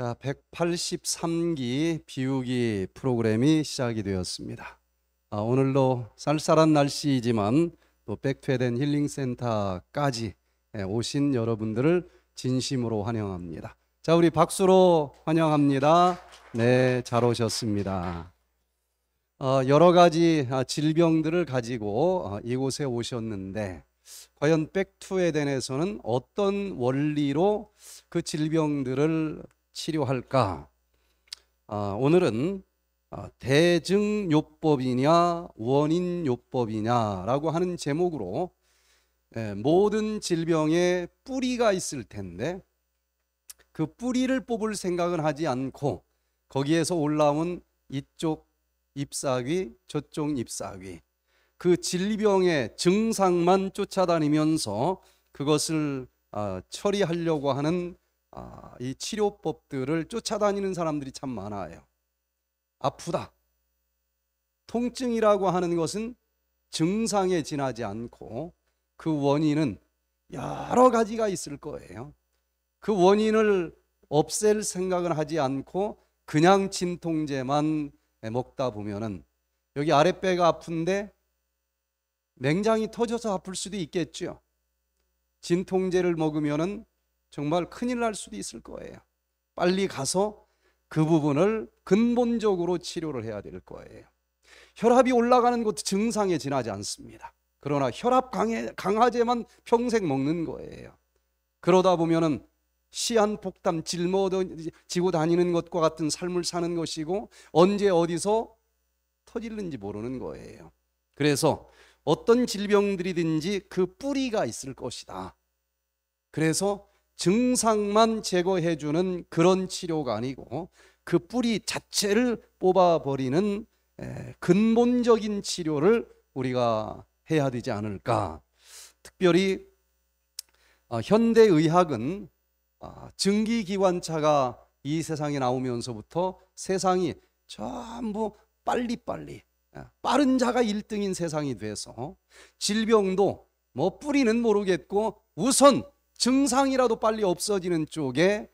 자, 183기 비우기 프로그램이 시작이 되었습니다. 아, 오늘도 쌀쌀한 날씨이지만 또백투된 힐링센터까지 예, 오신 여러분들을 진심으로 환영합니다. 자, 우리 박수로 환영합니다. 네, 잘 오셨습니다. 어, 여러 가지 아, 질병들을 가지고 아, 이곳에 오셨는데 과연 백투에덴에서는 어떤 원리로 그 질병들을 치료할까? 아, 오늘은 어, 대증요법이냐 원인요법이냐라고 하는 제목으로 예, 모든 질병에 뿌리가 있을 텐데 그 뿌리를 뽑을 생각은 하지 않고 거기에서 올라온 이쪽 잎사귀 저쪽 잎사귀 그 질병의 증상만 쫓아다니면서 그것을 아, 처리하려고 하는 아, 이 치료법들을 쫓아다니는 사람들이 참 많아요. 아프다. 통증이라고 하는 것은 증상에 지나지 않고 그 원인은 여러 가지가 있을 거예요. 그 원인을 없앨 생각을 하지 않고 그냥 진통제만 먹다 보면은 여기 아랫배가 아픈데 냉장이 터져서 아플 수도 있겠죠. 진통제를 먹으면은 정말 큰일 날 수도 있을 거예요. 빨리 가서 그 부분을 근본적으로 치료를 해야 될 거예요. 혈압이 올라가는 것도 증상에 지나지 않습니다. 그러나 혈압 강해, 강화제만 평생 먹는 거예요. 그러다 보면은 시한폭탄 짊어 지고 다니는 것과 같은 삶을 사는 것이고 언제 어디서 터질는지 모르는 거예요. 그래서 어떤 질병들이든지 그 뿌리가 있을 것이다. 그래서 증상만 제거해주는 그런 치료가 아니고 그 뿌리 자체를 뽑아버리는 근본적인 치료를 우리가 해야 되지 않을까. 특별히 아, 현대 의학은 아, 증기기관차가 이 세상에 나오면서부터 세상이 전부 빨리빨리 아, 빠른 자가 1등인 세상이 돼서 질병도 뭐 뿌리는 모르겠고 우선 증상이라도 빨리 없어지는 쪽에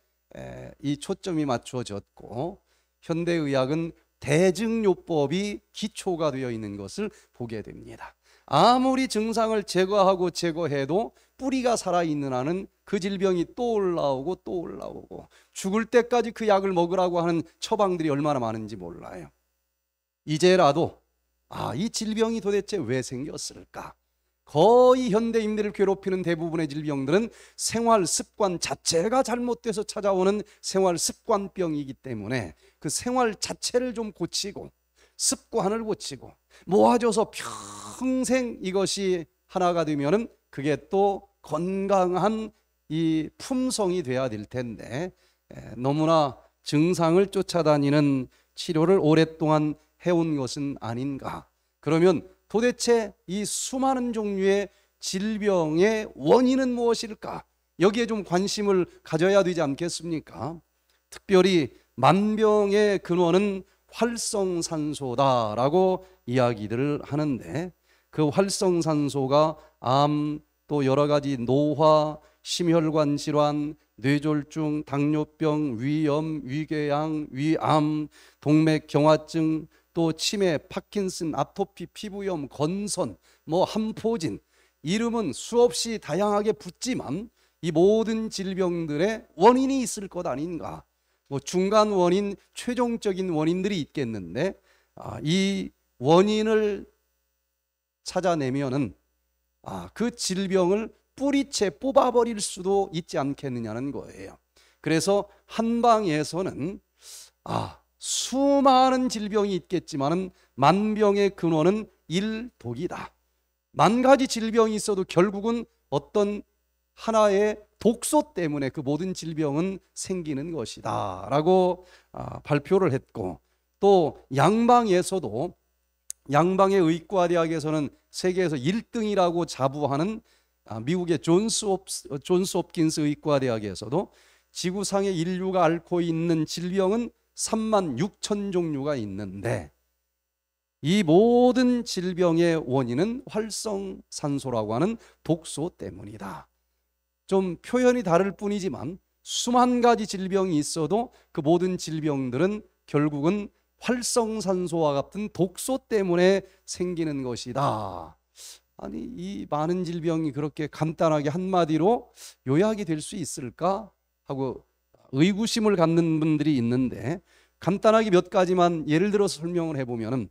이 초점이 맞춰졌고 현대의학은 대증요법이 기초가 되어 있는 것을 보게 됩니다. 아무리 증상을 제거하고 제거해도 뿌리가 살아있는 한은 그 질병이 또 올라오고 또 올라오고 죽을 때까지 그 약을 먹으라고 하는 처방들이 얼마나 많은지 몰라요. 이제라도 아, 이 질병이 도대체 왜 생겼을까? 거의 현대 인들을 괴롭히는 대부분의 질병들은 생활 습관 자체가 잘못돼서 찾아오는 생활 습관병이기 때문에 그 생활 자체를 좀 고치고 습관을 고치고 모아줘서 평생 이것이 하나가 되면은 그게 또 건강한 이 품성이 돼야 될 텐데 너무나 증상을 쫓아다니는 치료를 오랫동안 해온 것은 아닌가. 그러면 도대체 이 수많은 종류의 질병의 원인은 무엇일까? 여기에 좀 관심을 가져야 되지 않겠습니까? 특별히 만병의 근원은 활성산소다라고 이야기들을 하는데 그 활성산소가 암, 또 여러 가지 노화, 심혈관 질환, 뇌졸중, 당뇨병, 위염, 위궤양, 위암, 동맥경화증, 또 치매, 파킨슨, 아토피, 피부염, 건선, 뭐 한포진 이름은 수없이 다양하게 붙지만 이 모든 질병들의 원인이 있을 것 아닌가. 뭐 중간 원인, 최종적인 원인들이 있겠는데 아, 이 원인을 찾아내면은 아, 그 질병을 뿌리채 뽑아버릴 수도 있지 않겠느냐는 거예요. 그래서 한방에서는 아 수많은 질병이 있겠지만 만병의 근원은 일독이다. 만 가지 질병이 있어도 결국은 어떤 하나의 독소 때문에 그 모든 질병은 생기는 것이다. 라고 아, 발표를 했고 또 양방에서도 양방의 의과대학에서는 세계에서 1등이라고 자부하는 아, 미국의 존스, 홉, 존스 홉스 의과대학에서도 지구상의 인류가 앓고 있는 질병은 3만 6천 종류가 있는데 이 모든 질병의 원인은 활성산소라고 하는 독소 때문이다. 좀 표현이 다를 뿐이지만 수만 가지 질병이 있어도 그 모든 질병들은 결국은 활성산소와 같은 독소 때문에 생기는 것이다. 아니, 이 많은 질병이 그렇게 간단하게 한마디로 요약이 될 수 있을까? 하고 의구심을 갖는 분들이 있는데 간단하게 몇 가지만 예를 들어서 설명을 해보면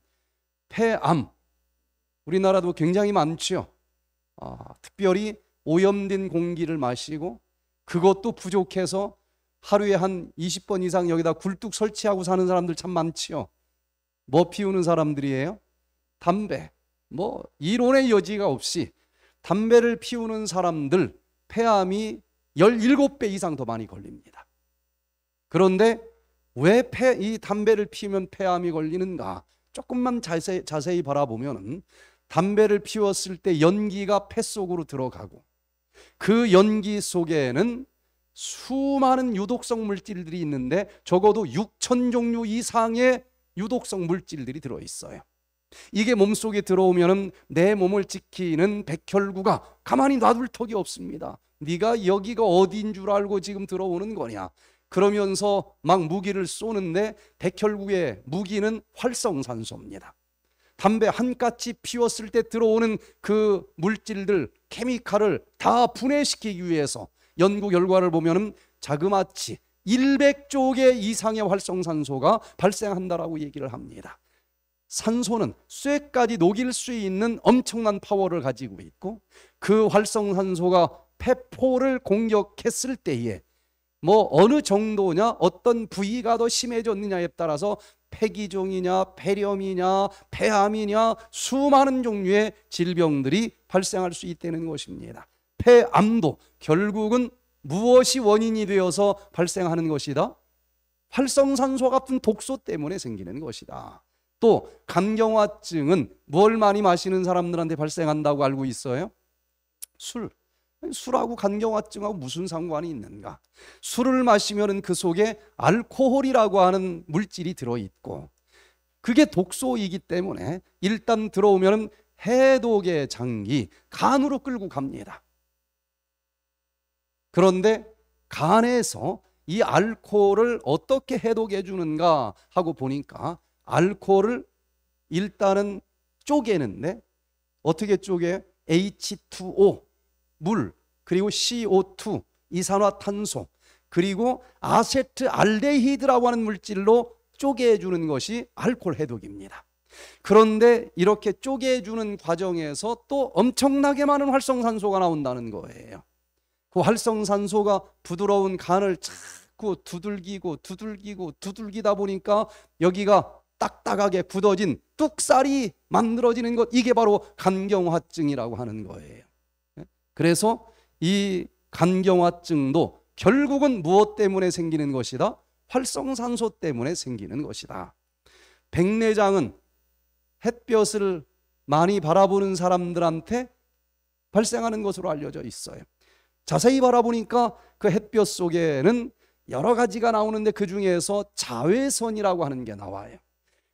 폐암 우리나라도 굉장히 많지요. 아, 특별히 오염된 공기를 마시고 그것도 부족해서 하루에 한 20번 이상 여기다 굴뚝 설치하고 사는 사람들 참 많지요. 뭐 피우는 사람들이에요? 담배. 뭐 이론의 여지가 없이 담배를 피우는 사람들 폐암이 17배 이상 더 많이 걸립니다. 그런데 왜 이 담배를 피면 우 폐암이 걸리는가? 조금만 자세, 자세히 바라보면 담배를 피웠을 때 연기가 폐 속으로 들어가고 그 연기 속에는 수많은 유독성 물질들이 있는데 적어도 6천 종류 이상의 유독성 물질들이 들어 있어요. 이게 몸속에 들어오면내 몸을 지키는 백혈구가 가만히 놔둘 턱이 없습니다. 네가 여기가 어디인 줄 알고 지금 들어오는 거냐? 그러면서 막 무기를 쏘는데 백혈구의 무기는 활성산소입니다. 담배 한 가치 피웠을 때 들어오는 그 물질들, 케미칼을 다 분해시키기 위해서 연구 결과를 보면 자그마치 100조 개 이상의 활성산소가 발생한다라고 얘기를 합니다. 산소는 쇠까지 녹일 수 있는 엄청난 파워를 가지고 있고 그 활성산소가 폐포를 공격했을 때에 뭐 어느 정도냐 어떤 부위가 더 심해졌느냐에 따라서 폐기종이냐 폐렴이냐 폐암이냐 수많은 종류의 질병들이 발생할 수 있다는 것입니다. 폐암도 결국은 무엇이 원인이 되어서 발생하는 것이다? 활성산소 같은 독소 때문에 생기는 것이다. 또감경화증은뭘 많이 마시는 사람들한테 발생한다고 알고 있어요? 술. 술하고 간경화증하고 무슨 상관이 있는가? 술을 마시면그 속에 알코올이라고 하는 물질이 들어 있고 그게 독소이기 때문에 일단 들어오면 해독의 장기 간으로 끌고 갑니다. 그런데 간에서 이 알코올을 어떻게 해독해 주는가 하고 보니까 알코올을 일단은 쪼개는데 어떻게 쪼개? H2O 물, 그리고 CO2, 이산화탄소, 그리고 아세트알데히드라고 하는 물질로 쪼개주는 것이 알코올 해독입니다. 그런데 이렇게 쪼개주는 과정에서 또 엄청나게 많은 활성산소가 나온다는 거예요. 그 활성산소가 부드러운 간을 자꾸 두들기고 두들기고 두들기다 보니까 여기가 딱딱하게 굳어진 뚝살이 만들어지는 것 이게 바로 간경화증이라고 하는 거예요. 그래서 이 간경화증도 결국은 무엇 때문에 생기는 것이다? 활성산소 때문에 생기는 것이다. 백내장은 햇볕을 많이 바라보는 사람들한테 발생하는 것으로 알려져 있어요. 자세히 바라보니까 그 햇볕 속에는 여러 가지가 나오는데 그 중에서 자외선이라고 하는 게 나와요.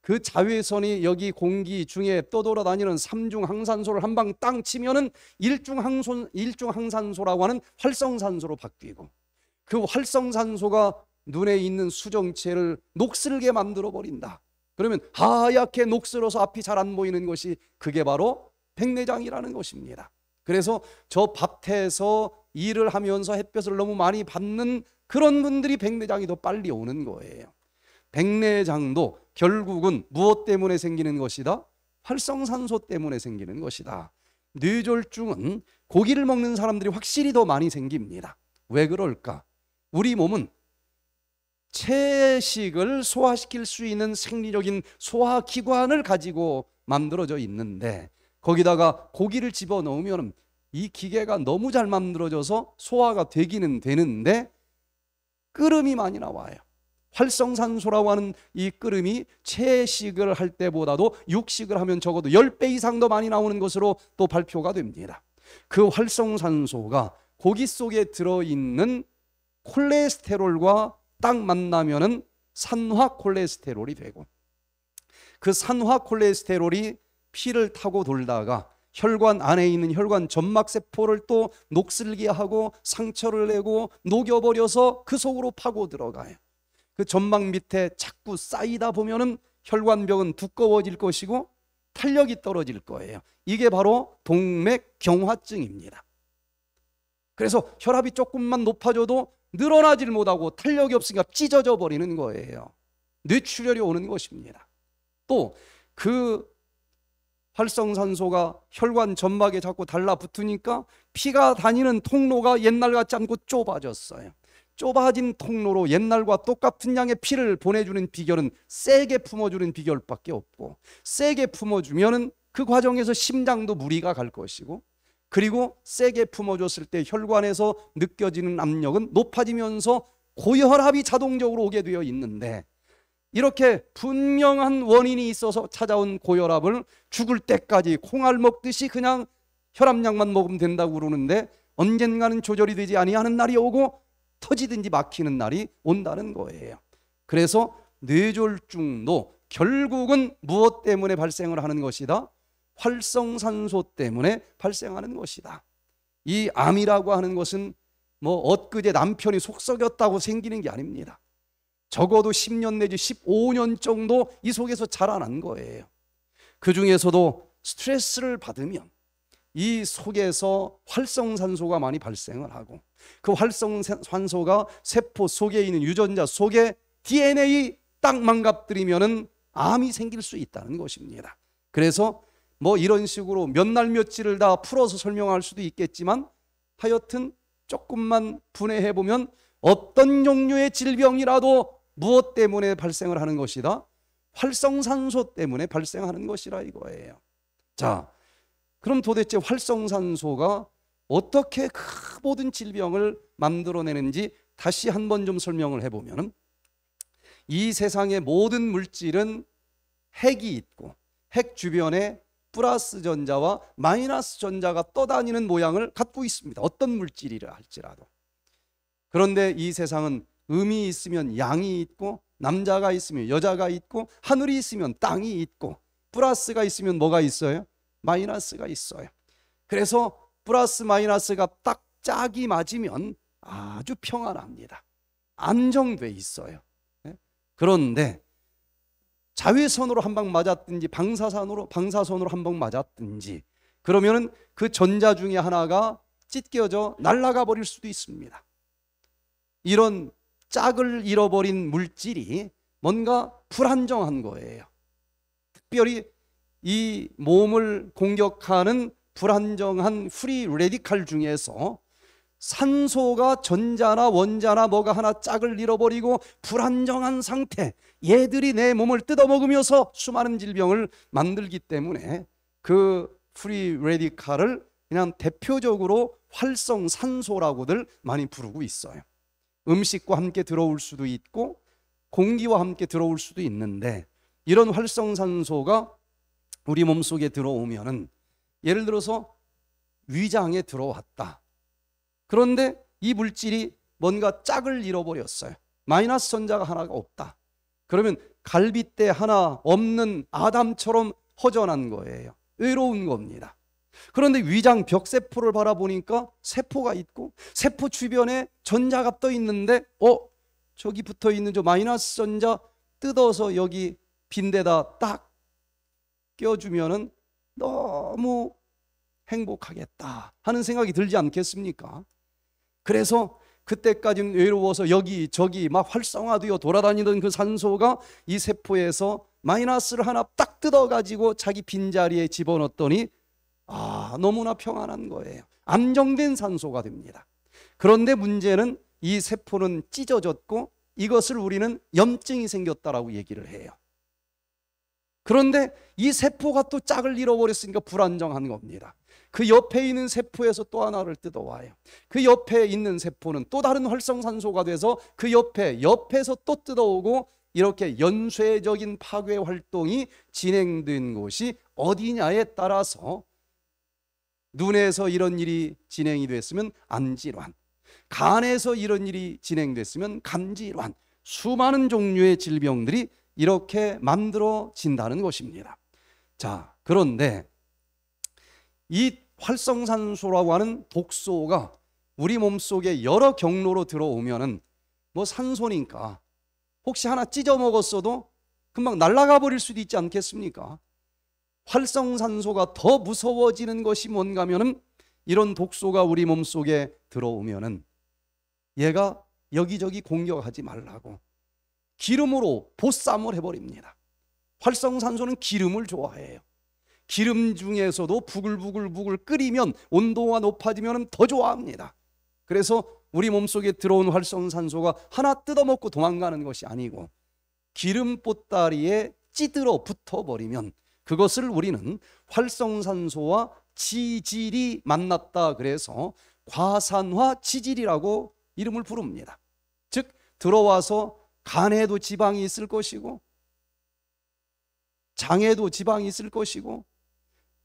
그 자외선이 여기 공기 중에 떠돌아다니는 삼중 항산소를 한 방 땅 치면은 일중 항소 일중 항산소라고 하는 활성산소로 바뀌고 그 활성산소가 눈에 있는 수정체를 녹슬게 만들어 버린다. 그러면 하얗게 녹슬어서 앞이 잘 안 보이는 것이 그게 바로 백내장이라는 것입니다. 그래서 저 밭에서 일을 하면서 햇볕을 너무 많이 받는 그런 분들이 백내장이 더 빨리 오는 거예요. 백내장도 결국은 무엇 때문에 생기는 것이다? 활성산소 때문에 생기는 것이다. 뇌졸중은 고기를 먹는 사람들이 확실히 더 많이 생깁니다. 왜 그럴까? 우리 몸은 채식을 소화시킬 수 있는 생리적인 소화기관을 가지고 만들어져 있는데 거기다가 고기를 집어넣으면 이 기계가 너무 잘 만들어져서 소화가 되기는 되는데 끓음이 많이 나와요. 활성산소라고 하는 이 끓음이 채식을 할 때보다도 육식을 하면 적어도 10배 이상 더 많이 나오는 것으로 또 발표가 됩니다. 그 활성산소가 고기 속에 들어있는 콜레스테롤과 딱 만나면은 산화 콜레스테롤이 되고 그 산화 콜레스테롤이 피를 타고 돌다가 혈관 안에 있는 혈관 점막 세포를 또 녹슬게 하고 상처를 내고 녹여버려서 그 속으로 파고 들어가요. 그 점막 밑에 자꾸 쌓이다 보면은 혈관벽은 두꺼워질 것이고 탄력이 떨어질 거예요. 이게 바로 동맥 경화증입니다. 그래서 혈압이 조금만 높아져도 늘어나질 못하고 탄력이 없으니까 찢어져 버리는 거예요. 뇌출혈이 오는 것입니다. 또 그 활성산소가 혈관 점막에 자꾸 달라붙으니까 피가 다니는 통로가 옛날 같지 않고 좁아졌어요. 좁아진 통로로 옛날과 똑같은 양의 피를 보내주는 비결은 세게 품어주는 비결밖에 없고 세게 품어주면그 과정에서 심장도 무리가 갈 것이고 그리고 세게 품어줬을 때 혈관에서 느껴지는 압력은 높아지면서 고혈압이 자동적으로 오게 되어 있는데 이렇게 분명한 원인이 있어서 찾아온 고혈압을 죽을 때까지 콩알 먹듯이 그냥 혈압약만 먹으면 된다고 그러는데 언젠가는 조절이 되지 아니하는 날이 오고 터지든지 막히는 날이 온다는 거예요. 그래서 뇌졸중도 결국은 무엇 때문에 발생을 하는 것이다? 활성산소 때문에 발생하는 것이다. 이 암이라고 하는 것은 뭐 엊그제 남편이 속썩였다고 생기는 게 아닙니다. 적어도 10년 내지 15년 정도 이 속에서 자라난 거예요. 그 중에서도 스트레스를 받으면 이 속에서 활성산소가 많이 발생을 하고 그 활성산소가 세포 속에 있는 유전자 속에 DNA 딱망가뜨리면 암이 생길 수 있다는 것입니다. 그래서 뭐 이런 식으로 몇 날 며칠을 다 풀어서 설명할 수도 있겠지만 하여튼 조금만 분해해 보면 어떤 종류의 질병이라도 무엇 때문에 발생을 하는 것이다? 활성산소 때문에 발생하는 것이라 이거예요. 자, 그럼 도대체 활성산소가 어떻게 그 모든 질병을 만들어내는지 다시 한번좀 설명을 해보면 이 세상의 모든 물질은 핵이 있고 핵 주변에 플러스 전자와 마이너스 전자가 떠다니는 모양을 갖고 있습니다. 어떤 물질이라 할지라도. 그런데 이 세상은 음이 있으면 양이 있고 남자가 있으면 여자가 있고 하늘이 있으면 땅이 있고 플러스가 있으면 뭐가 있어요? 마이너스가 있어요. 그래서 플러스 마이너스가 딱 짝이 맞으면 아주 평안합니다. 안정돼 있어요. 예? 그런데 자외선으로 한 방 맞았든지 방사선으로 방사선으로 한 방 맞았든지 그러면은 그 전자 중에 하나가 찢겨져 날아가 버릴 수도 있습니다. 이런 짝을 잃어버린 물질이 뭔가 불안정한 거예요. 특별히 이 몸을 공격하는 불안정한 프리 레디칼 중에서 산소가 전자나 원자나 뭐가 하나 짝을 잃어버리고 불안정한 상태 얘들이 내 몸을 뜯어먹으면서 수많은 질병을 만들기 때문에 그 프리 레디칼을 그냥 대표적으로 활성산소라고들 많이 부르고 있어요 음식과 함께 들어올 수도 있고 공기와 함께 들어올 수도 있는데 이런 활성산소가 우리 몸속에 들어오면은 예를 들어서 위장에 들어왔다. 그런데 이 물질이 뭔가 짝을 잃어버렸어요. 마이너스 전자가 하나가 없다. 그러면 갈비대 하나 없는 아담처럼 허전한 거예요. 외로운 겁니다. 그런데 위장 벽세포를 바라보니까 세포가 있고 세포 주변에 전자가 떠 있는데 어 저기 붙어 있는 저 마이너스 전자 뜯어서 여기 빈 데다 딱 껴주면은 너무 행복하겠다 하는 생각이 들지 않겠습니까? 그래서 그때까지는 외로워서 여기 저기 막 활성화되어 돌아다니던 그 산소가 이 세포에서 마이너스를 하나 딱 뜯어가지고 자기 빈자리에 집어넣더니아 너무나 평안한 거예요. 안정된 산소가 됩니다. 그런데 문제는 이 세포는 찢어졌고 이것을 우리는 염증이 생겼다라고 얘기를 해요. 그런데 이 세포가 또 짝을 잃어버렸으니까 불안정한 겁니다. 그 옆에 있는 세포에서 또 하나를 뜯어와요. 그 옆에 있는 세포는 또 다른 활성산소가 돼서 그 옆에 옆에서 또 뜯어오고 이렇게 연쇄적인 파괴 활동이 진행된 곳이 어디냐에 따라서 눈에서 이런 일이 진행이 됐으면 안질환 간에서 이런 일이 진행됐으면 간질환 수많은 종류의 질병들이 이렇게 만들어진다는 것입니다. 자, 그런데 이 활성산소라고 하는 독소가 우리 몸속에 여러 경로로 들어오면은 뭐 산소니까 혹시 하나 찢어 먹었어도 금방 날아가 버릴 수도 있지 않겠습니까? 활성산소가 더 무서워지는 것이 뭔가면은 하 이런 독소가 우리 몸속에 들어오면은 얘가 여기저기 공격하지 말라고 기름으로 보쌈을 해버립니다. 활성산소는 기름을 좋아해요. 기름 중에서도 부글부글부글 끓이면 온도가 높아지면 더 좋아합니다. 그래서 우리 몸속에 들어온 활성산소가 하나 뜯어먹고 도망가는 것이 아니고 기름 보따리에 찌들어 붙어버리면 그것을 우리는 활성산소와 지질이 만났다 그래서 과산화 지질이라고 이름을 부릅니다. 즉 들어와서 간에도 지방이 있을 것이고 장에도 지방이 있을 것이고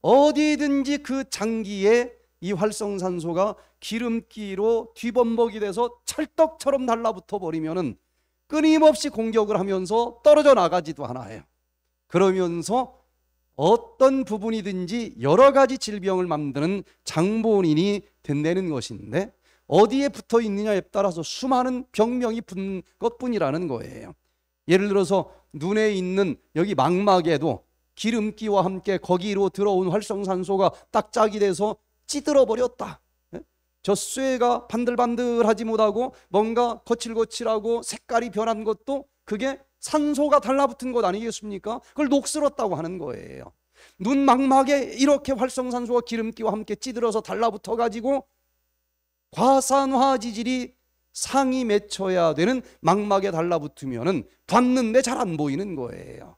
어디든지 그 장기에 이 활성산소가 기름기로 뒤범벅이 돼서 찰떡처럼 달라붙어 버리면은 끊임없이 공격을 하면서 떨어져 나가지도 않아요. 그러면서 어떤 부분이든지 여러 가지 질병을 만드는 장본인이 된다는 것인데 어디에 붙어 있느냐에 따라서 수많은 병명이 붙는 것뿐이라는 거예요. 예를 들어서 눈에 있는 여기 망막에도 기름기와 함께 거기로 들어온 활성산소가 딱 짝이 돼서 찌들어 버렸다. 예? 저 쇠가 반들반들하지 못하고 뭔가 거칠거칠하고 색깔이 변한 것도 그게 산소가 달라붙은 것 아니겠습니까? 그걸 녹슬었다고 하는 거예요. 눈 망막에 이렇게 활성산소와 기름기와 함께 찌들어서 달라붙어 가지고 과산화 지질이 상이 맺혀야 되는 망막에 달라붙으면은 봤는데 잘 안 보이는 거예요.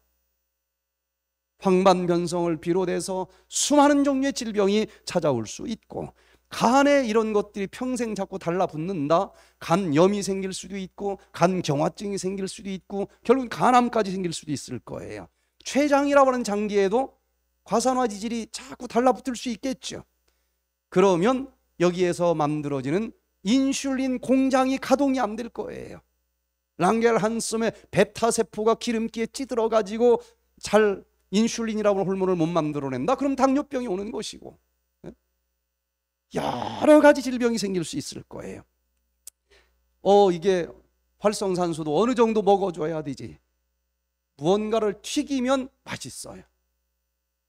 황반 변성을 비롯해서 수많은 종류의 질병이 찾아올 수 있고 간에 이런 것들이 평생 자꾸 달라붙는다. 간염이 생길 수도 있고 간 경화증이 생길 수도 있고 결국 간암까지 생길 수도 있을 거예요. 췌장이라고 하는 장기에도 과산화 지질이 자꾸 달라붙을 수 있겠죠. 그러면 여기에서 만들어지는 인슐린 공장이 가동이 안 될 거예요. 랑겔 한숨에 베타 세포가 기름기에 찌들어 가지고 잘 인슐린이라고 하는 호르몬을 못 만들어낸다. 그럼 당뇨병이 오는 것이고 예? 여러 가지 질병이 생길 수 있을 거예요. 어 이게 활성산소도 어느 정도 먹어줘야 되지. 무언가를 튀기면 맛있어요.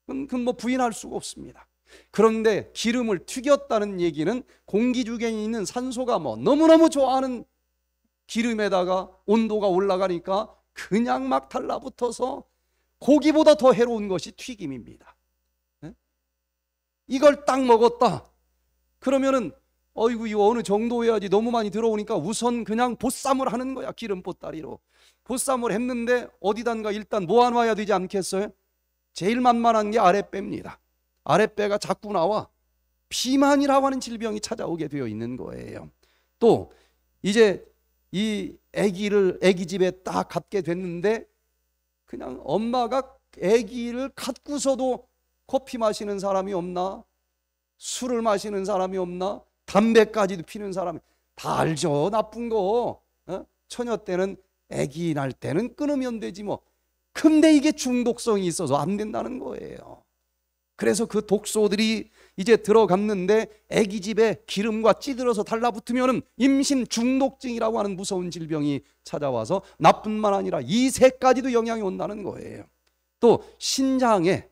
그건, 그건 뭐 부인할 수가 없습니다. 그런데 기름을 튀겼다는 얘기는 공기 주변에 있는 산소가 뭐 너무너무 좋아하는 기름에다가 온도가 올라가니까 그냥 막 달라붙어서 고기보다 더 해로운 것이 튀김입니다. 예? 이걸 딱 먹었다. 그러면은 어이구 이거 어느 정도 해야지 너무 많이 들어오니까 우선 그냥 보쌈을 하는 거야 기름 보따리로 보쌈을 했는데 어디단가 일단 모아놔야 되지 않겠어요? 제일 만만한 게 아랫배입니다 아랫배가 자꾸 나와 비만이라고 하는 질병이 찾아오게 되어 있는 거예요. 또 이제 이 아기를 아기 집에 딱 갖게 됐는데 그냥 엄마가 아기를 갖고서도 커피 마시는 사람이 없나? 술을 마시는 사람이 없나? 담배까지도 피는 사람이 다 알죠. 나쁜 거. 어? 처녀 때는 아기 날 때는 끊으면 되지 뭐. 근데 이게 중독성이 있어서 안 된다는 거예요. 그래서 그 독소들이 이제 들어갔는데 아기 집에 기름과 찌들어서 달라붙으면 임신 중독증이라고 하는 무서운 질병이 찾아와서 나뿐만 아니라 이세까지도 영향이 온다는 거예요. 또 신장에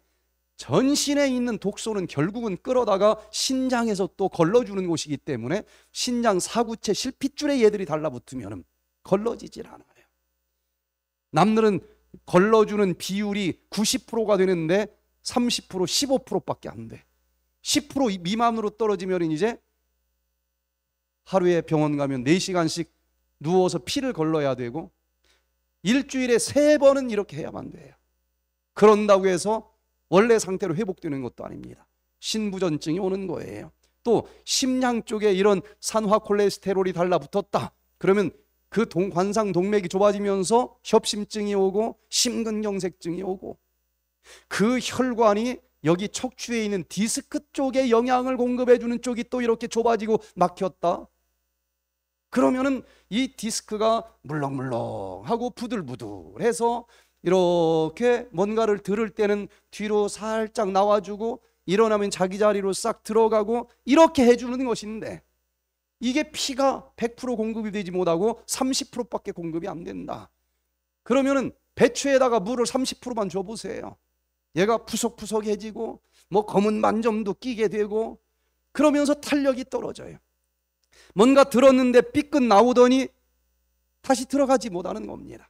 전신에 있는 독소는 결국은 끌어다가 신장에서 또 걸러주는 곳이기 때문에 신장 사구체 실핏줄에 얘들이 달라붙으면 걸러지질 않아요. 남들은 걸러주는 비율이 90%가 되는데 30% 15%밖에 안 돼. 10% 미만으로 떨어지면 이제 하루에 병원 가면 4시간씩 누워서 피를 걸러야 되고 일주일에 세 번은 이렇게 해야만 돼요. 그런다고 해서 원래 상태로 회복되는 것도 아닙니다. 신부전증이 오는 거예요. 또 심장 쪽에 이런 산화 콜레스테롤이 달라붙었다. 그러면 그 동, 관상 동맥이 좁아지면서 협심증이 오고 심근경색증이 오고 그 혈관이 여기 척추에 있는 디스크 쪽에 영향을 공급해 주는 쪽이 또 이렇게 좁아지고 막혔다. 그러면은 이 디스크가 물렁물렁하고 부들부들해서 이렇게 뭔가를 들을 때는 뒤로 살짝 나와주고 일어나면 자기 자리로 싹 들어가고 이렇게 해주는 것인데 이게 피가 100% 공급이 되지 못하고 30%밖에 공급이 안 된다. 그러면은 배추에다가 물을 30%만 줘보세요. 얘가 푸석푸석해지고 뭐 검은 만점도 끼게 되고 그러면서 탄력이 떨어져요. 뭔가 들었는데 삐끗 나오더니 다시 들어가지 못하는 겁니다.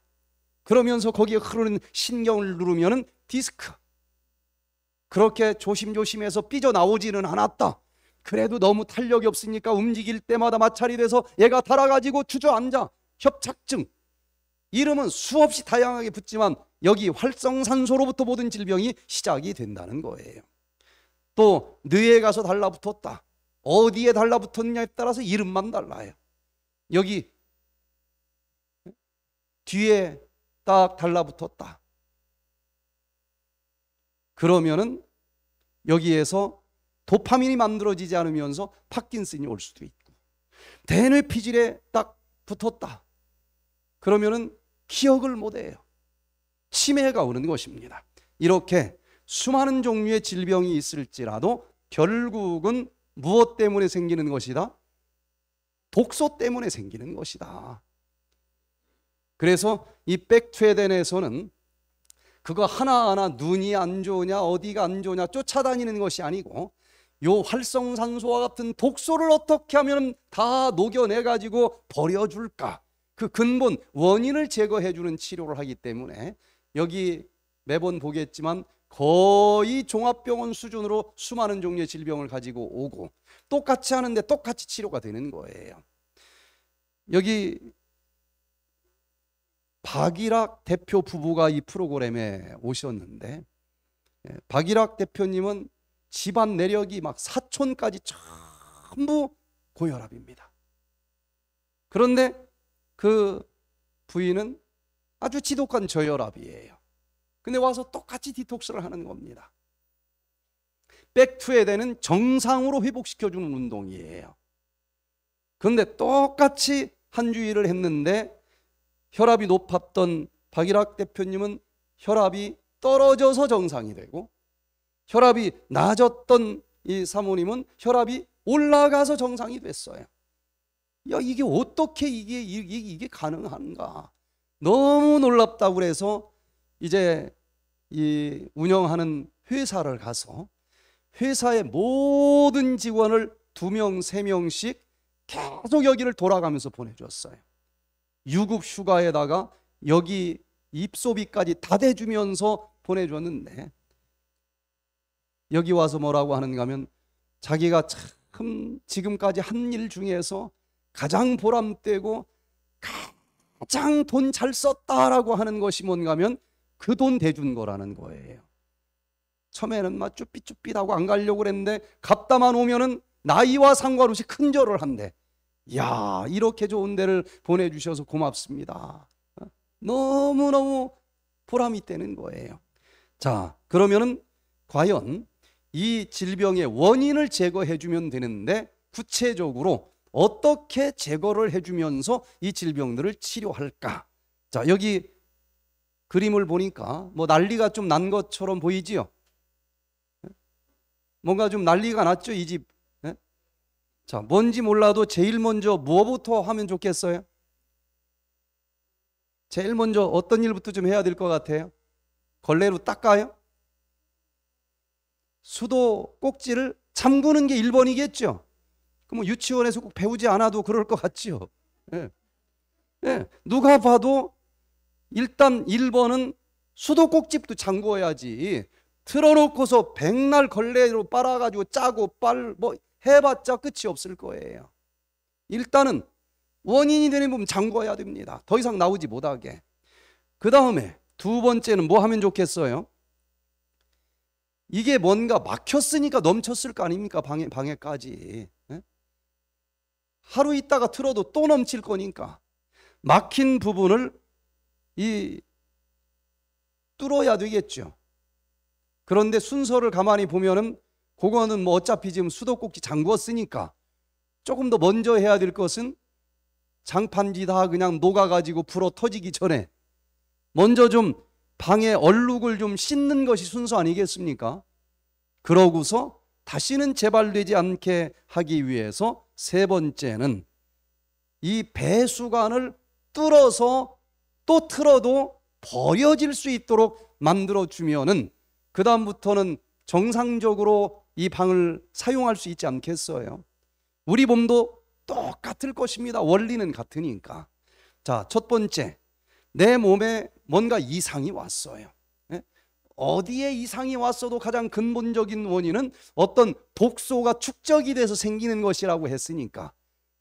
그러면서 거기에 흐르는 신경을 누르면 디스크. 그렇게 조심조심해서 삐져나오지는 않았다. 그래도 너무 탄력이 없으니까 움직일 때마다 마찰이 돼서 얘가 달아가지고 주저앉아. 협착증. 이름은 수없이 다양하게 붙지만 여기 활성산소로부터 모든 질병이 시작이 된다는 거예요. 또 뇌에 가서 달라붙었다. 어디에 달라붙었냐에 따라서 이름만 달라요. 여기 뒤에 딱 달라붙었다. 그러면은 여기에서 도파민이 만들어지지 않으면서 파킨슨이 올 수도 있고 대뇌 피질에 딱 붙었다. 그러면은 기억을 못 해요. 치매가 오는 것입니다. 이렇게 수많은 종류의 질병이 있을지라도 결국은 무엇 때문에 생기는 것이다? 독소 때문에 생기는 것이다. 그래서 이 백트에덴에서는 그거 하나하나 눈이 안 좋으냐 어디가 안 좋으냐 쫓아다니는 것이 아니고 요 활성산소와 같은 독소를 어떻게 하면 다 녹여내 가지고 버려줄까 그 근본 원인을 제거해 주는 치료를 하기 때문에 여기 매번 보겠지만 거의 종합병원 수준으로 수많은 종류의 질병을 가지고 오고 똑같이 하는데 똑같이 치료가 되는 거예요. 여기 박일학 대표 부부가 이 프로그램에 오셨는데 예, 박일학 대표님은 집안 내력이 막 사촌까지 전부 고혈압입니다. 그런데 그 부인은 아주 지독한 저혈압이에요. 근데 와서 똑같이 디톡스를 하는 겁니다. 백투에 되는 정상으로 회복시켜주는 운동이에요. 그런데 똑같이 한 주일을 했는데 혈압이 높았던 박일학 대표님은 혈압이 떨어져서 정상이 되고 혈압이 낮았던 이 사모님은 혈압이 올라가서 정상이 됐어요. 야, 이게 어떻게 이게, 이게, 이게 가능한가? 너무 놀랍다고 그래서 이제 이 운영하는 회사를 가서 회사의 모든 직원을 두 명, 세 명씩 계속 여기를 돌아가면서 보내줬어요. 유급 휴가에다가 여기 입소비까지 다 대주면서 보내줬는데 여기 와서 뭐라고 하는가 하면 자기가 참 지금까지 한 일 중에서 가장 보람되고 가장 돈 잘 썼다라고 하는 것이 뭔가 하면 그 돈 대준 거라는 거예요. 처음에는 막쭈삐쭈삐하고안 가려고 그랬는데 갔다만 오면은 나이와 상관없이 큰 절을 한대. 야 이렇게 좋은 데를 보내주셔서 고맙습니다. 어? 너무너무 보람이 되는 거예요. 자, 그러면은 과연 이 질병의 원인을 제거해 주면 되는데 구체적으로 어떻게 제거를 해주면서 이 질병들을 치료할까? 자, 여기 그림을 보니까 뭐 난리가 좀 난 것처럼 보이지요? 예? 뭔가 좀 난리가 났죠, 이 집. 예? 자, 뭔지 몰라도 제일 먼저 무엇부터 하면 좋겠어요? 제일 먼저 어떤 일부터 좀 해야 될 것 같아요? 걸레로 닦아요? 수도 꼭지를 잠그는 게 1번이겠죠? 그럼 뭐 유치원에서 꼭 배우지 않아도 그럴 것 같지요. 예. 예. 누가 봐도 일단 1번은 수도꼭집도 잠궈야지. 틀어놓고서 백날 걸레로 빨아가지고 짜고 빨 뭐 해봤자 끝이 없을 거예요. 일단은 원인이 되는 부분 잠궈야 됩니다. 더 이상 나오지 못하게. 그 다음에 두 번째는 뭐 하면 좋겠어요? 이게 뭔가 막혔으니까 넘쳤을 거 아닙니까? 방에, 방해까지. 예? 하루 있다가 틀어도 또 넘칠 거니까 막힌 부분을 이 뚫어야 되겠죠. 그런데 순서를 가만히 보면은 그거는 뭐 어차피 지금 수도꼭지 잠궜으니까 조금 더 먼저 해야 될 것은 장판지 다 그냥 녹아가지고 불어 터지기 전에 먼저 좀 방에 얼룩을 좀 씻는 것이 순서 아니겠습니까? 그러고서 다시는 재발되지 않게 하기 위해서 세 번째는 이 배수관을 뚫어서 또 틀어도 버려질 수 있도록 만들어 주면은 그 다음부터는 정상적으로 이 방을 사용할 수 있지 않겠어요. 우리 몸도 똑같을 것입니다. 원리는 같으니까. 자, 첫 번째. 내 몸에 뭔가 이상이 왔어요. 어디에 이상이 왔어도 가장 근본적인 원인은 어떤 독소가 축적이 돼서 생기는 것이라고 했으니까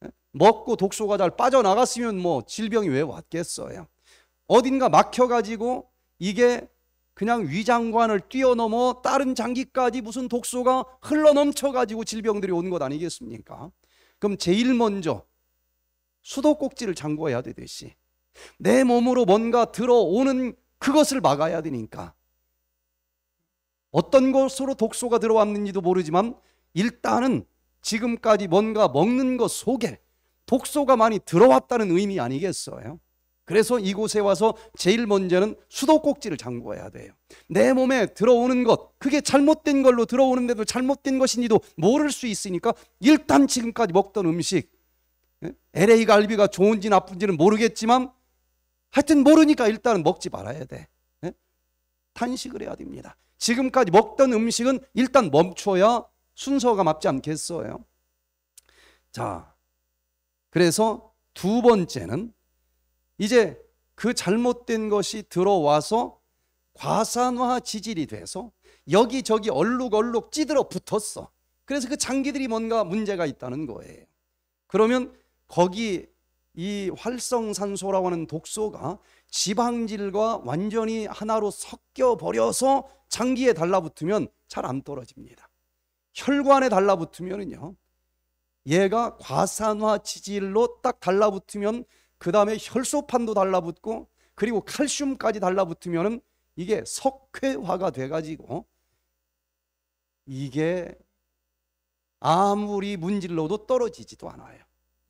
예? 먹고 독소가 잘 빠져나갔으면 뭐 질병이 왜 왔겠어요. 어딘가 막혀가지고 이게 그냥 위장관을 뛰어넘어 다른 장기까지 무슨 독소가 흘러넘쳐가지고 질병들이 오는 것 아니겠습니까? 그럼 제일 먼저 수도꼭지를 잠궈야 되듯이 내 몸으로 뭔가 들어오는 그것을 막아야 되니까 어떤 것으로 독소가 들어왔는지도 모르지만 일단은 지금까지 뭔가 먹는 것 속에 독소가 많이 들어왔다는 의미 아니겠어요? 그래서 이곳에 와서 제일 먼저는 수도꼭지를 잠궈야 돼요. 내 몸에 들어오는 것, 그게 잘못된 걸로 들어오는데도 잘못된 것인지도 모를 수 있으니까 일단 지금까지 먹던 음식, 예? LA 갈비가 좋은지 나쁜지는 모르겠지만 하여튼 모르니까 일단은 먹지 말아야 돼. 탄식을 예? 해야 됩니다. 지금까지 먹던 음식은 일단 멈춰야 순서가 맞지 않겠어요? 자, 그래서 두 번째는 이제 그 잘못된 것이 들어와서 과산화 지질이 돼서 여기저기 얼룩얼룩 찌들어 붙었어. 그래서 그 장기들이 뭔가 문제가 있다는 거예요. 그러면 거기 이 활성산소라고 하는 독소가 지방질과 완전히 하나로 섞여 버려서 장기에 달라붙으면 잘 안 떨어집니다. 혈관에 달라붙으면요. 얘가 과산화 지질로 딱 달라붙으면 그 다음에 혈소판도 달라붙고 그리고 칼슘까지 달라붙으면 이게 석회화가 돼가지고 이게 아무리 문질러도 떨어지지도 않아요.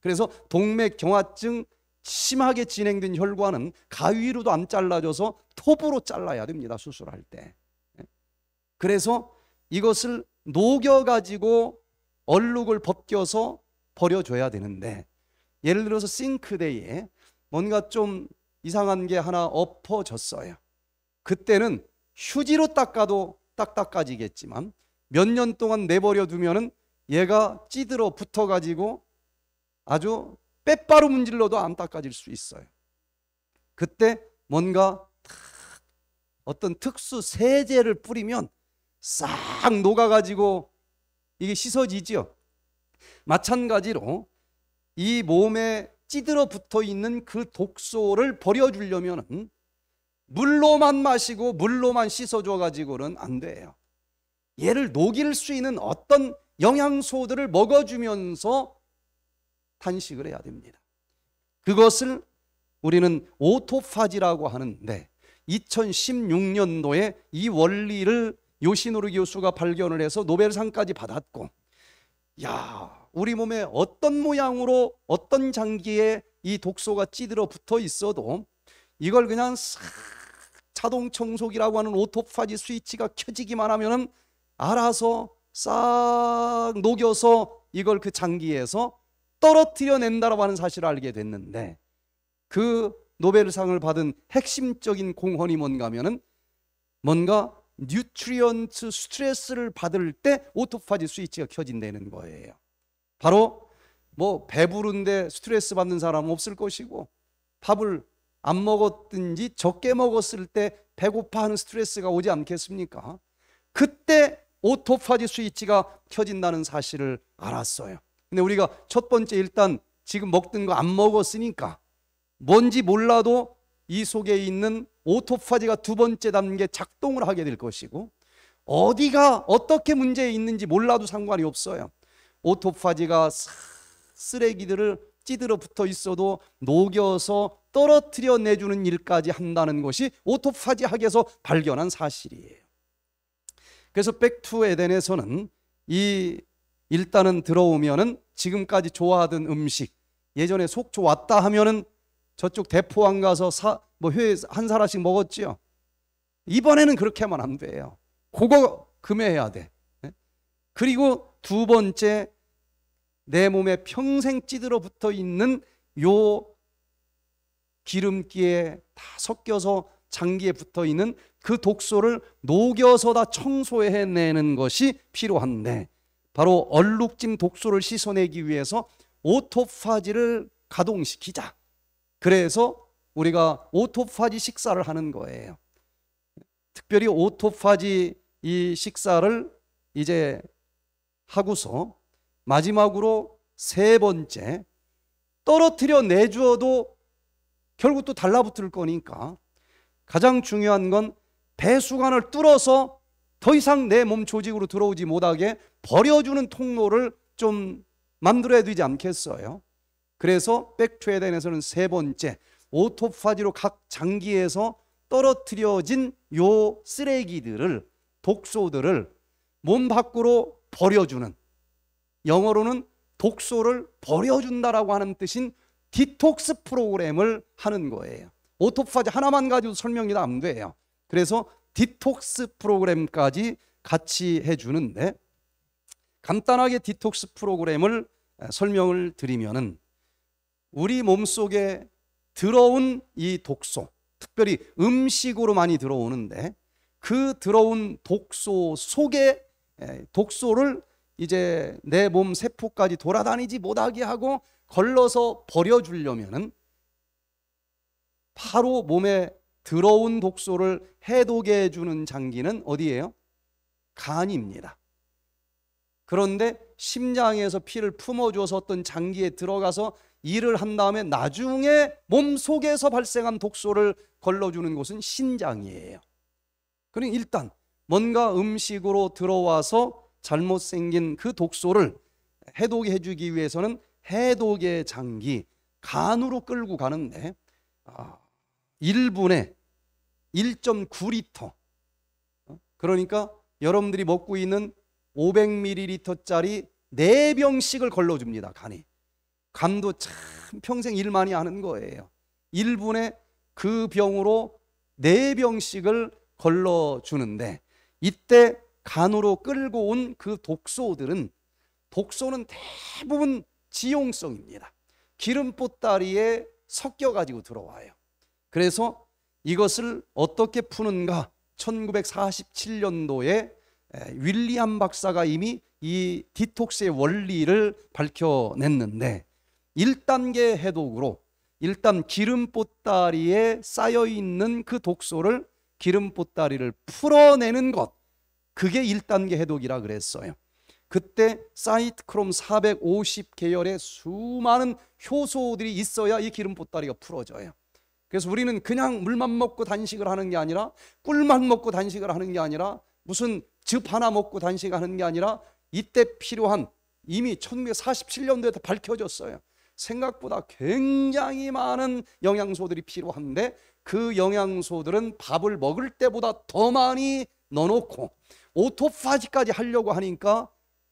그래서 동맥 경화증 심하게 진행된 혈관은 가위로도 안잘라져서 톱으로 잘라야 됩니다. 수술할 때. 예? 그래서 이것을 녹여가지고 얼룩을 벗겨서 버려줘야 되는데 예를 들어서 싱크대에 뭔가 좀 이상한 게 하나 엎어졌어요. 그때는 휴지로 닦아도 딱딱까지겠지만 몇 년 동안 내버려 두면은 얘가 찌들어 붙어가지고 아주 빼빠로 문질러도 안 닦아질 수 있어요. 그때 뭔가 어떤 특수 세제를 뿌리면 싹 녹아가지고 이게 씻어지죠 마찬가지로 이 몸에 찌들어 붙어 있는 그 독소를 버려주려면 물로만 마시고 물로만 씻어줘가지고는 안 돼요. 얘를 녹일 수 있는 어떤 영양소들을 먹어주면서 탄식을 해야 됩니다. 그것을 우리는 오토파지라고 하는데 2016년도에 이 원리를 요시노르 교수가 발견을 해서 노벨상까지 받았고 야 우리 몸에 어떤 모양으로 어떤 장기에 이 독소가 찌들어 붙어 있어도 이걸 그냥 자동 청소기라고 하는 오토파지 스위치가 켜지기만 하면 알아서 싹 녹여서 이걸 그 장기에서 떨어뜨려낸다라고 하는 사실을 알게 됐는데 그 노벨상을 받은 핵심적인 공헌이 뭔가 하면은 뭔가 뉴트리언트 스트레스를 받을 때 오토파지 스위치가 켜진다는 거예요. 바로 뭐 배부른데 스트레스 받는 사람은 없을 것이고 밥을 안 먹었든지 적게 먹었을 때 배고파하는 스트레스가 오지 않겠습니까? 그때 오토파지 스위치가 켜진다는 사실을 알았어요. 근데 우리가 첫 번째 일단 지금 먹던 거안 먹었으니까 뭔지 몰라도 이 속에 있는 오토파지가 두 번째 단계 작동을 하게 될 것이고 어디가 어떻게 문제에 있는지 몰라도 상관이 없어요. 오토파지가 쓰레기들을 찌들어 붙어 있어도 녹여서 떨어뜨려 내주는 일까지 한다는 것이 오토파지 학에서 발견한 사실이에요. 그래서 백투 에덴에서는 이 일단은 들어오면은 지금까지 좋아하던 음식 예전에 속초 왔다 하면은 저쪽 대포항 가서 사, 뭐회 한사람씩 먹었지요. 이번에는 그렇게 하면 안 돼요. 그거 금해해야 돼. 예? 그리고 두 번째 내 몸에 평생 찌들어 붙어 있는 요 기름기에 다 섞여서 장기에 붙어 있는 그 독소를 녹여서 다 청소해내는 것이 필요한데 바로 얼룩진 독소를 씻어내기 위해서 오토파지를 가동시키자. 그래서 우리가 오토파지 식사를 하는 거예요. 특별히 오토파지 이 식사를 이제 하고서 마지막으로 세 번째 떨어뜨려 내주어도 결국 또 달라붙을 거니까 가장 중요한 건 배수관을 뚫어서 더 이상 내 몸 조직으로 들어오지 못하게 버려주는 통로를 좀 만들어야 되지 않겠어요? 그래서 백초에덴에서는 세 번째 오토파지로 각 장기에서 떨어뜨려진 요 쓰레기들을 독소들을 몸 밖으로 버려주는 영어로는 독소를 버려준다라고 하는 뜻인 디톡스 프로그램을 하는 거예요. 오토파지 하나만 가지고 설명이 안 돼요. 그래서 디톡스 프로그램까지 같이 해주는데 간단하게 디톡스 프로그램을 설명을 드리면은 우리 몸 속에 들어온 이 독소, 특별히 음식으로 많이 들어오는데 그 들어온 독소 속에 독소를 이제 내 몸 세포까지 돌아다니지 못하게 하고 걸러서 버려주려면은 바로 몸에 들어온 독소를 해독해 주는 장기는 어디예요? 간입니다. 그런데 심장에서 피를 품어줘서 어떤 장기에 들어가서 일을 한 다음에 나중에 몸 속에서 발생한 독소를 걸러주는 곳은 신장이에요. 그러 그러니까 일단 뭔가 음식으로 들어와서 잘못 생긴 그 독소를 해독해 주기 위해서는 해독의 장기 간으로 끌고 가는데 아, 1분에 1.9리터. 어? 그러니까 여러분들이 먹고 있는 500ml짜리 4병씩을 걸러줍니다. 간이. 간도참 평생 일 많이 하는 거예요. 1분에 그 병으로 4병씩을 걸러주는데 이때 간으로 끌고 온 그 독소들은 독소는 대부분 지용성입니다. 기름보따리에 섞여 가지고 들어와요. 그래서 이것을 어떻게 푸는가 1947년도에 윌리엄 박사가 이미 이 디톡스의 원리를 밝혀냈는데 1단계 해독으로 일단 기름보따리에 쌓여 있는 그 독소를 기름보따리를 풀어내는 것 그게 1단계 해독이라 그랬어요. 그때 사이트크롬 450 계열의 수많은 효소들이 있어야 이 기름보따리가 풀어져요. 그래서 우리는 그냥 물만 먹고 단식을 하는 게 아니라 꿀만 먹고 단식을 하는 게 아니라 무슨 즙 하나 먹고 단식하는 게 아니라 이때 필요한 이미 1947년도에 밝혀졌어요. 생각보다 굉장히 많은 영양소들이 필요한데 그 영양소들은 밥을 먹을 때보다 더 많이 넣어놓고 오토파지까지 하려고 하니까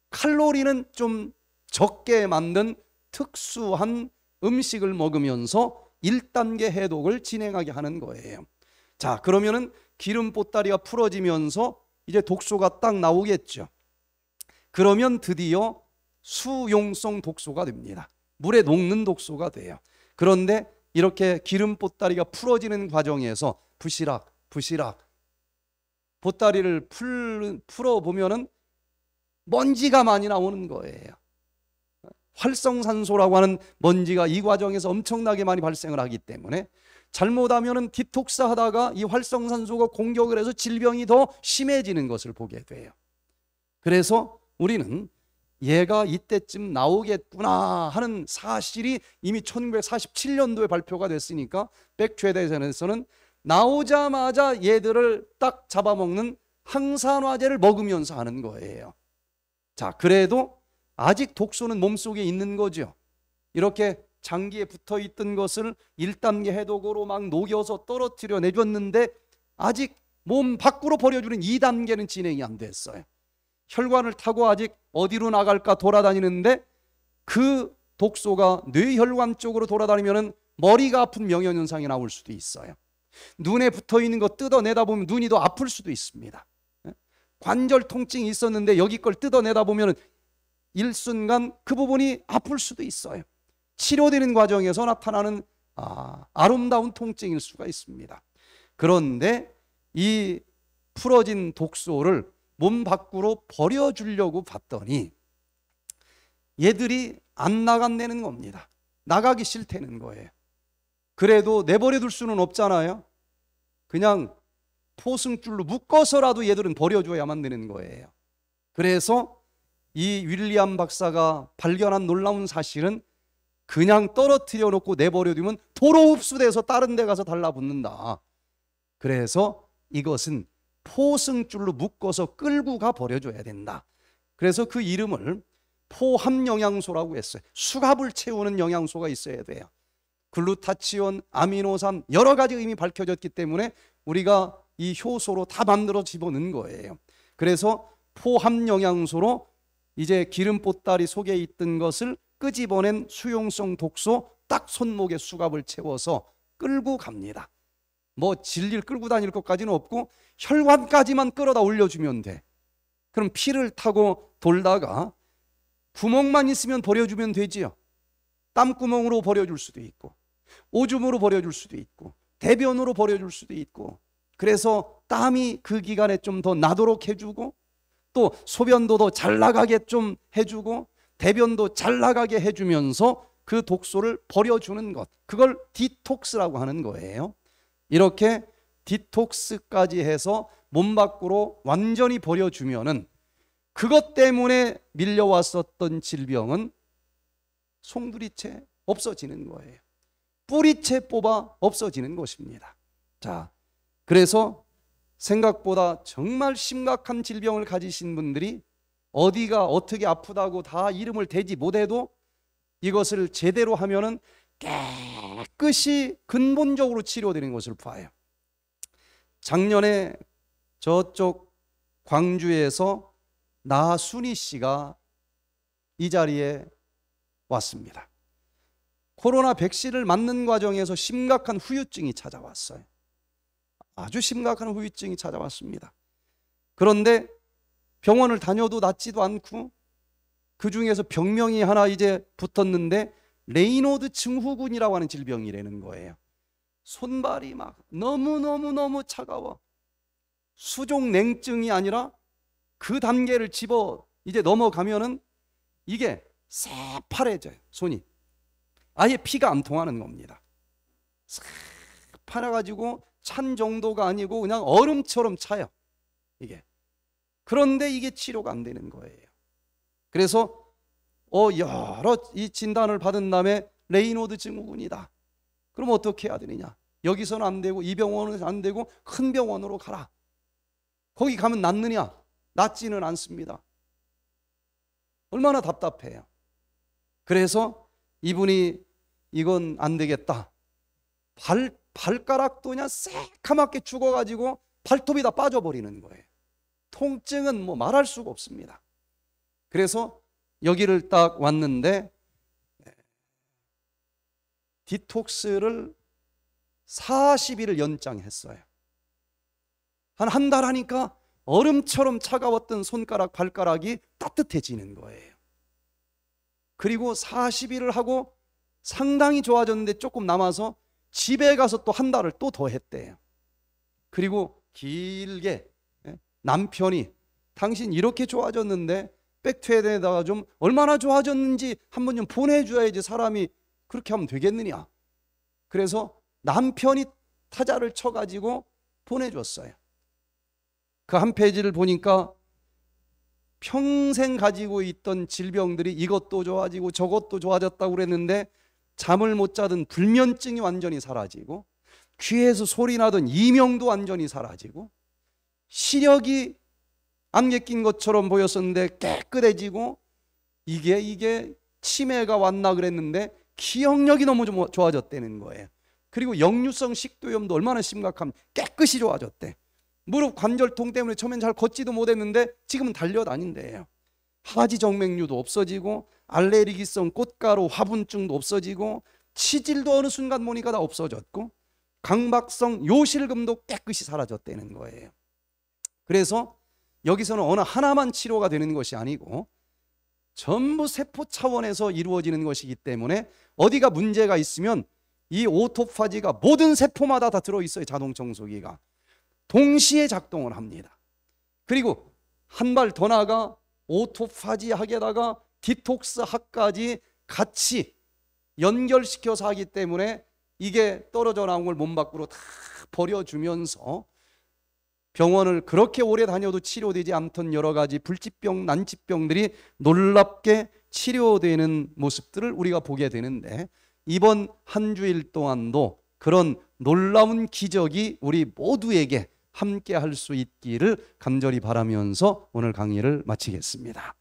칼로리는 좀 적게 만든 특수한 음식을 먹으면서 1단계 해독을 진행하게 하는 거예요. 자, 그러면은 기름 보따리가 풀어지면서 이제 독소가 딱 나오겠죠. 그러면 드디어 수용성 독소가 됩니다. 물에 녹는 독소가 돼요. 그런데 이렇게 기름 보따리가 풀어지는 과정에서 부시락 부시락 보따리를 풀, 풀어보면은 먼지가 많이 나오는 거예요. 활성산소라고 하는 먼지가 이 과정에서 엄청나게 많이 발생을 하기 때문에 잘못하면은 디톡스 하다가 이 활성산소가 공격을 해서 질병이 더 심해지는 것을 보게 돼요. 그래서 우리는 얘가 이때쯤 나오겠구나 하는 사실이 이미 1947년도에 발표가 됐으니까 백최대전에서는 나오자마자 얘들을 딱 잡아먹는 항산화제를 먹으면서 하는 거예요. 자, 그래도 아직 독소는 몸속에 있는 거죠. 이렇게 장기에 붙어 있던 것을 1단계 해독으로 막 녹여서 떨어뜨려 내줬는데 아직 몸 밖으로 버려주는 2단계는 진행이 안 됐어요. 혈관을 타고 아직 어디로 나갈까 돌아다니는데 그 독소가 뇌혈관 쪽으로 돌아다니면 머리가 아픈 명현현상이 나올 수도 있어요. 눈에 붙어 있는 거 뜯어내다 보면 눈이 더 아플 수도 있습니다. 예? 관절 통증이 있었는데 여기 걸 뜯어내다 보면 일순간 그 부분이 아플 수도 있어요. 치료되는 과정에서 나타나는 아, 아름다운 통증일 수가 있습니다. 그런데 이 풀어진 독소를 몸 밖으로 버려주려고 봤더니 얘들이 안 나간다는 겁니다. 나가기 싫다는 거예요. 그래도 내버려 둘 수는 없잖아요. 그냥 포승줄로 묶어서라도 얘들은 버려줘야만 되는 거예요. 그래서 이 윌리엄 박사가 발견한 놀라운 사실은 그냥 떨어뜨려 놓고 내버려 두면 도로 흡수돼서 다른 데 가서 달라붙는다. 그래서 이것은 포승줄로 묶어서 끌고 가 버려줘야 된다. 그래서 그 이름을 포함 영양소라고 했어요. 수갑을 채우는 영양소가 있어야 돼요. 글루타치온, 아미노산 여러 가지 의미 밝혀졌기 때문에 우리가 이 효소로 다 만들어 집어넣은 거예요. 그래서 포함 영양소로 이제 기름 보따리 속에 있던 것을 끄집어낸 수용성 독소 딱 손목에 수갑을 채워서 끌고 갑니다. 뭐 진리를 끌고 다닐 것까지는 없고 혈관까지만 끌어다 올려주면 돼. 그럼 피를 타고 돌다가 구멍만 있으면 버려주면 되지요. 땀구멍으로 버려줄 수도 있고 오줌으로 버려줄 수도 있고 대변으로 버려줄 수도 있고 그래서 땀이 그 기간에 좀 더 나도록 해주고 또 소변도도 잘 나가게 좀 해주고 대변도 잘 나가게 해주면서 그 독소를 버려주는 것 그걸 디톡스라고 하는 거예요 이렇게 디톡스까지 해서 몸 밖으로 완전히 버려주면은 그것 때문에 밀려왔었던 질병은 송두리째 없어지는 거예요 뿌리채 뽑아 없어지는 것입니다 자 그래서 생각보다 정말 심각한 질병을 가지신 분들이 어디가 어떻게 아프다고 다 이름을 대지 못해도 이것을 제대로 하면은 깨끗이 근본적으로 치료되는 것을 봐요. 작년에 저쪽 광주에서 나순희 씨가 이 자리에 왔습니다. 코로나 백신을 맞는 과정에서 심각한 후유증이 찾아왔어요. 아주 심각한 후유증이 찾아왔습니다. 그런데 병원을 다녀도 낫지도 않고 그 중에서 병명이 하나 이제 붙었는데 레이노드 증후군이라고 하는 질병이라는 거예요. 손발이 막 너무너무너무 차가워. 수족냉증이 아니라 그 단계를 집어 이제 넘어가면은 이게 새파래져요, 손이. 아예 피가 안 통하는 겁니다. 새파래가지고 찬 정도가 아니고 그냥 얼음처럼 차요. 이게. 그런데 이게 치료가 안 되는 거예요. 그래서 어 여러 이 진단을 받은 다음에 레이노드 증후군이다. 그럼 어떻게 해야 되느냐? 여기서는 안 되고 이 병원은 안 되고 큰 병원으로 가라. 거기 가면 낫느냐? 낫지는 않습니다. 얼마나 답답해요. 그래서 이분이 이건 안 되겠다. 발 발가락도 그냥 새카맣게 죽어가지고 발톱이 다 빠져버리는 거예요. 통증은 뭐 말할 수가 없습니다. 그래서 여기를 딱 왔는데 예, 디톡스를 40일을 연장했어요. 한 한 달 하니까 얼음처럼 차가웠던 손가락, 발가락이 따뜻해지는 거예요. 그리고 40일을 하고 상당히 좋아졌는데 조금 남아서 집에 가서 또 한 달을 또 더 했대요. 그리고 길게 예, 남편이 당신 이렇게 좋아졌는데 백투에다가 좀 얼마나 좋아졌는지 한 번 좀 보내줘야지 사람이 그렇게 하면 되겠느냐. 그래서 남편이 타자를 쳐가지고 보내줬어요. 그 한 페이지를 보니까 평생 가지고 있던 질병들이 이것도 좋아지고 저것도 좋아졌다고 그랬는데 잠을 못 자던 불면증이 완전히 사라지고 귀에서 소리 나던 이명도 완전히 사라지고 시력이 안개 낀 것처럼 보였었는데 깨끗해지고 이게 이게 치매가 왔나 그랬는데 기억력이 너무 좋아졌다는 거예요. 그리고 역류성 식도염도 얼마나 심각함 깨끗이 좋아졌대. 무릎 관절통 때문에 처음엔 잘 걷지도 못했는데 지금은 달려다닌대요. 하지 정맥류도 없어지고 알레르기성 꽃가루 화분증도 없어지고 치질도 어느 순간 보니까 다 없어졌고 강박성 요실금도 깨끗이 사라졌다는 거예요. 그래서 여기서는 어느 하나만 치료가 되는 것이 아니고 전부 세포 차원에서 이루어지는 것이기 때문에 어디가 문제가 있으면 이 오토파지가 모든 세포마다 다 들어있어요. 자동 청소기가. 동시에 작동을 합니다. 그리고 한 발 더 나가 아 오토파지 학에다가 디톡스 학까지 같이 연결시켜서 하기 때문에 이게 떨어져 나온 걸 몸 밖으로 다 버려주면서 병원을 그렇게 오래 다녀도 치료되지 않던 여러 가지 불치병, 난치병들이 놀랍게 치료되는 모습들을 우리가 보게 되는데 이번 한 주일 동안도 그런 놀라운 기적이 우리 모두에게 함께 할 수 있기를 간절히 바라면서 오늘 강의를 마치겠습니다.